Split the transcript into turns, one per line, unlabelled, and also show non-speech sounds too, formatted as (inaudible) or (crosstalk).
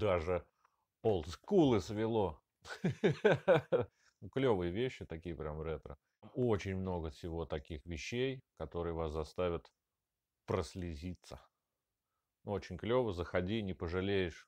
даже олдскулы свело. (laughs) Ну, клевые вещи, такие прям ретро. Очень много всего таких вещей, которые вас заставят прослезиться. Очень клево, заходи, не пожалеешь.